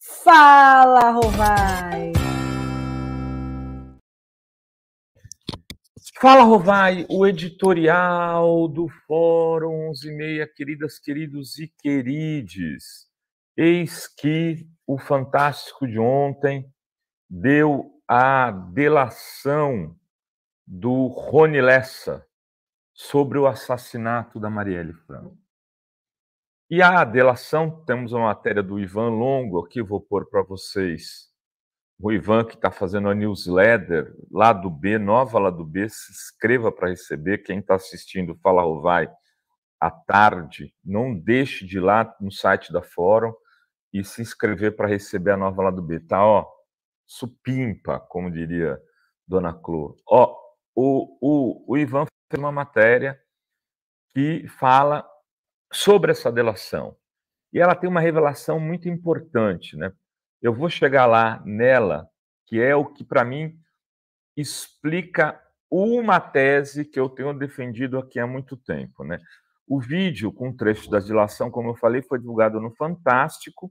Fala, Rovai! Fala, Rovai, o editorial do Fórum 11 e meia, queridas, queridos e querides. Eis que o Fantástico de ontem deu a delação do Rony Lessa sobre o assassinato da Marielle Franco. E a ah, delação, temos uma matéria do Ivan Longo aqui, vou pôr para vocês. O Ivan que está fazendo a newsletter lá do B, nova lá do B, se inscreva para receber. Quem está assistindo Fala vai à tarde, não deixe de ir lá no site da Fórum e se inscrever para receber a nova lá do B. Tá, ó, supimpa, como diria Dona Clô. Ó, o, o, o Ivan fez uma matéria que fala sobre essa delação. E ela tem uma revelação muito importante, né? Eu vou chegar lá nela, que é o que para mim explica uma tese que eu tenho defendido aqui há muito tempo, né? O vídeo com o trecho da dilação, como eu falei, foi divulgado no Fantástico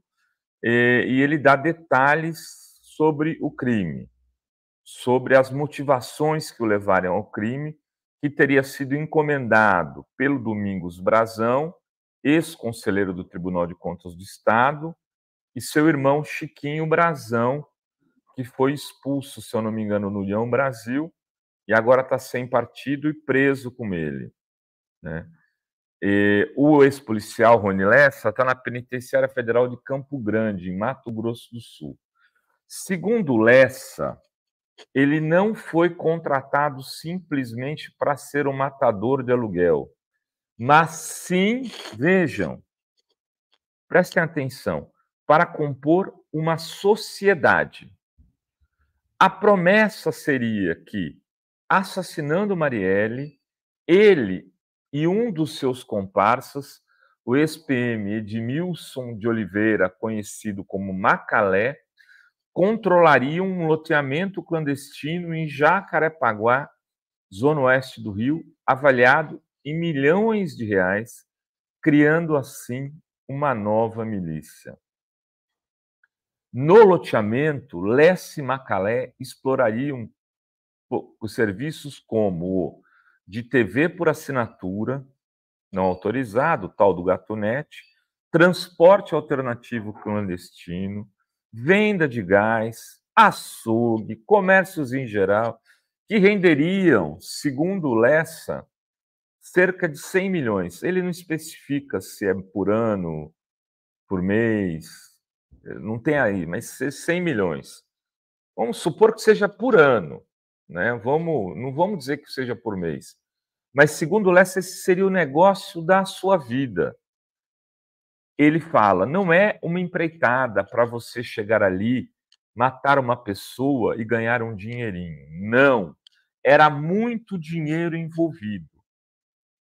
eh, e ele dá detalhes sobre o crime, sobre as motivações que o levaram ao crime, que teria sido encomendado pelo Domingos Brazão, ex-conselheiro do Tribunal de Contas do Estado, e seu irmão Chiquinho Brazão, que foi expulso, se eu não me engano, no União Brasil, e agora está sem partido e preso com ele. Né? E o ex-policial Rony Lessa está na Penitenciária Federal de Campo Grande, em Mato Grosso do Sul. Segundo Lessa, ele não foi contratado simplesmente para ser um matador de aluguel mas sim, vejam, prestem atenção, para compor uma sociedade. A promessa seria que, assassinando Marielle, ele e um dos seus comparsas, o ex-PM Edmilson de Oliveira, conhecido como Macalé, controlariam um loteamento clandestino em Jacarepaguá, zona oeste do Rio, avaliado em milhões de reais, criando assim uma nova milícia. No loteamento, Lesse Macalé explorariam os serviços como o de TV por assinatura, não autorizado, tal do gatunete, transporte alternativo clandestino, venda de gás, açougue, comércios em geral, que renderiam, segundo Lessa, cerca de 100 milhões. Ele não especifica se é por ano, por mês, eh, não tem aí, mas 100 é milhões. Vamos supor que seja por ano, né? Vamos, não vamos dizer que seja por mês. Mas segundo Lessa, esse seria o negócio da sua vida. Ele fala, não é uma empreitada para você chegar ali, matar uma pessoa e ganhar um dinheirinho. Não, era muito dinheiro envolvido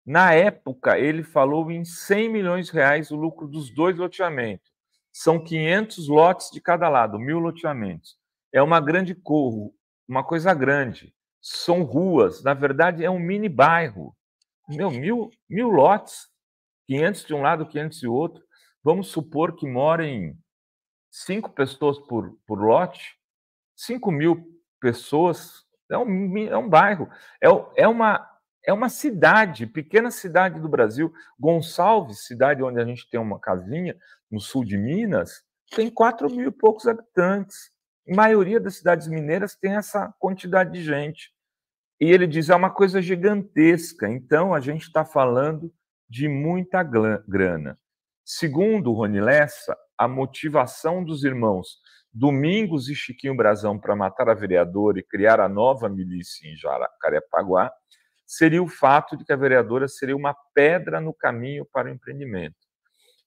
na época, ele falou em 100 milhões de reais o lucro dos dois loteamentos. São 500 lotes de cada lado, mil loteamentos. É uma grande corro, uma coisa grande. São ruas, na verdade, é um mini bairro. Meu, mil, mil lotes, 500 de um lado, 500 de outro. Vamos supor que morem cinco pessoas por, por lote, 5 mil pessoas. É um, é um bairro. É, é uma é uma cidade, pequena cidade do Brasil. Gonçalves, cidade onde a gente tem uma casinha, no sul de Minas, tem 4 mil e poucos habitantes. A maioria das cidades mineiras tem essa quantidade de gente. E ele diz é uma coisa gigantesca. Então a gente está falando de muita grana. Segundo Rony Lessa, a motivação dos irmãos Domingos e Chiquinho Brazão para matar a vereadora e criar a nova milícia em Jacarepaguá seria o fato de que a vereadora seria uma pedra no caminho para o empreendimento,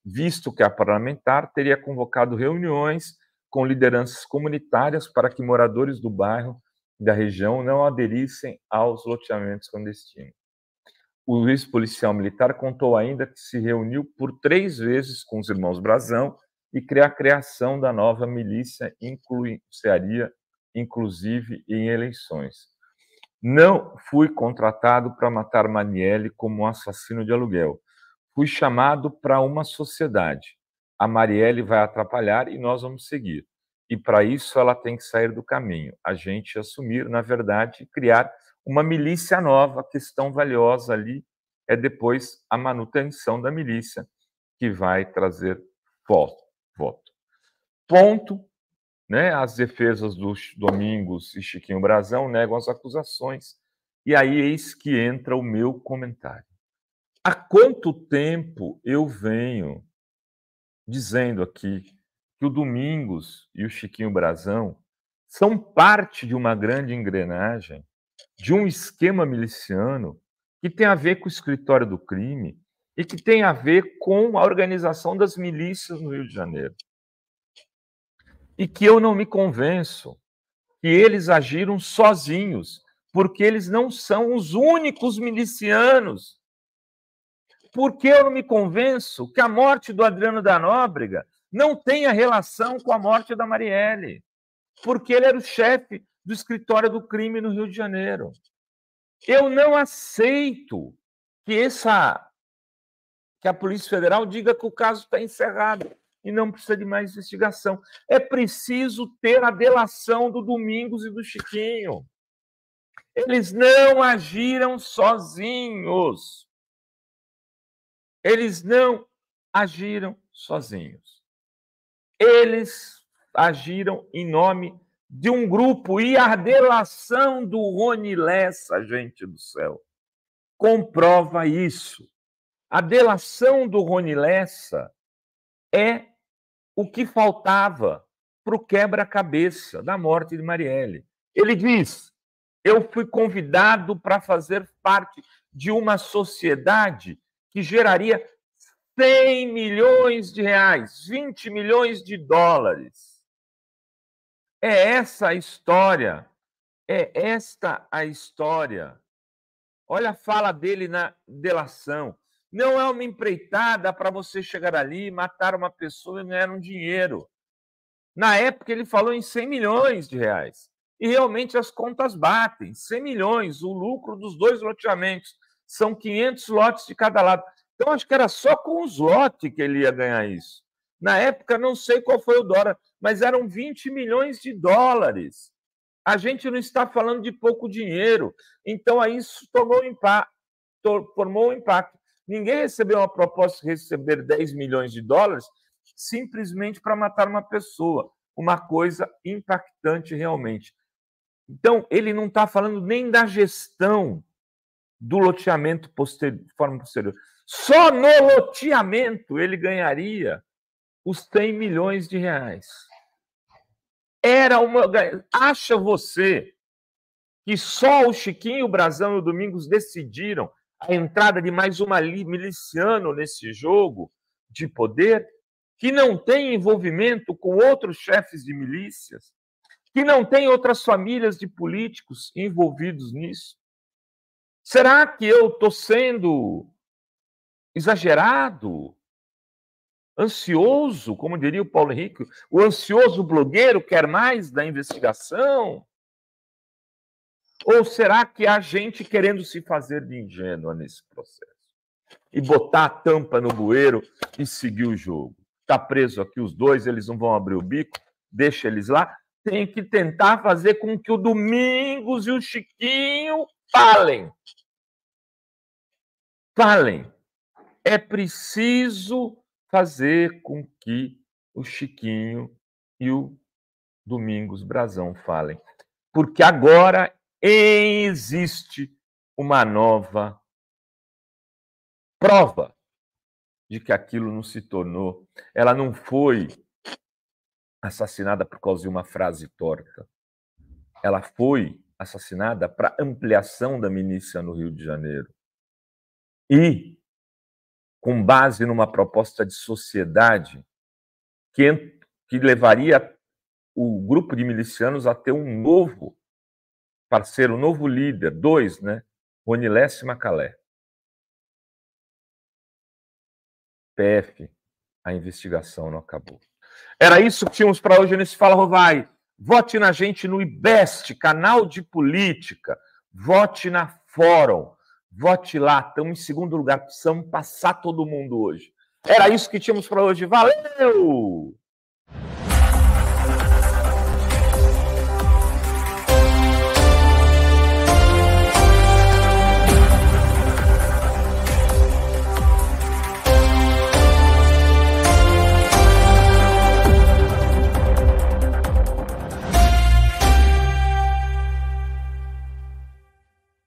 visto que a parlamentar teria convocado reuniões com lideranças comunitárias para que moradores do bairro da região não aderissem aos loteamentos clandestinos. O ex-policial militar contou ainda que se reuniu por três vezes com os irmãos Brazão e que a criação da nova milícia, incluiria inclusive em eleições. Não fui contratado para matar Marielle como um assassino de aluguel. Fui chamado para uma sociedade. A Marielle vai atrapalhar e nós vamos seguir. E para isso ela tem que sair do caminho. A gente assumir, na verdade, criar uma milícia nova. A questão valiosa ali é depois a manutenção da milícia, que vai trazer voto. voto. Ponto né? As defesas dos Domingos e Chiquinho Brazão negam as acusações. E aí eis que entra o meu comentário. Há quanto tempo eu venho dizendo aqui que o Domingos e o Chiquinho Brazão são parte de uma grande engrenagem, de um esquema miliciano que tem a ver com o escritório do crime e que tem a ver com a organização das milícias no Rio de Janeiro e que eu não me convenço que eles agiram sozinhos, porque eles não são os únicos milicianos. Por que eu não me convenço que a morte do Adriano da Nóbrega não tenha relação com a morte da Marielle? Porque ele era o chefe do escritório do crime no Rio de Janeiro. Eu não aceito que essa que a Polícia Federal diga que o caso está encerrado e não precisa de mais investigação. É preciso ter a delação do Domingos e do Chiquinho. Eles não agiram sozinhos. Eles não agiram sozinhos. Eles agiram em nome de um grupo e a delação do Rony Lessa, gente do céu, comprova isso. A delação do Rony Lessa é o que faltava para o quebra-cabeça da morte de Marielle. Ele diz: Eu fui convidado para fazer parte de uma sociedade que geraria 100 milhões de reais, 20 milhões de dólares. É essa a história. É esta a história. Olha a fala dele na delação. Não é uma empreitada para você chegar ali, matar uma pessoa e ganhar um dinheiro. Na época, ele falou em 100 milhões de reais. E realmente as contas batem: 100 milhões, o lucro dos dois loteamentos. São 500 lotes de cada lado. Então, acho que era só com os lotes que ele ia ganhar isso. Na época, não sei qual foi o dólar, mas eram 20 milhões de dólares. A gente não está falando de pouco dinheiro. Então, aí isso tomou um impacto, formou um impacto. Ninguém recebeu uma proposta de receber 10 milhões de dólares simplesmente para matar uma pessoa. Uma coisa impactante realmente. Então, ele não está falando nem da gestão do loteamento posterior, de forma posterior. Só no loteamento ele ganharia os 100 milhões de reais. Era uma. Acha você que só o Chiquinho, o Brazão e o Domingos decidiram a entrada de mais um miliciano nesse jogo de poder, que não tem envolvimento com outros chefes de milícias, que não tem outras famílias de políticos envolvidos nisso. Será que eu estou sendo exagerado? Ansioso, como diria o Paulo Henrique, o ansioso blogueiro quer mais da investigação? Ou será que há gente querendo se fazer de ingênua nesse processo? E botar a tampa no bueiro e seguir o jogo. Está preso aqui os dois, eles não vão abrir o bico, deixa eles lá. Tem que tentar fazer com que o Domingos e o Chiquinho falem. Falem. É preciso fazer com que o Chiquinho e o Domingos Brazão falem. Porque agora existe uma nova prova de que aquilo não se tornou, ela não foi assassinada por causa de uma frase torta. Ela foi assassinada para ampliação da milícia no Rio de Janeiro. E com base numa proposta de sociedade que, que levaria o grupo de milicianos a ter um novo parceiro, novo líder, dois, né? Ronilés Macalé. PF, a investigação não acabou. Era isso que tínhamos para hoje nesse Fala Rovai. Vote na gente no IBEST, canal de política. Vote na Fórum. Vote lá, estamos em segundo lugar. Precisamos passar todo mundo hoje. Era isso que tínhamos para hoje. Valeu!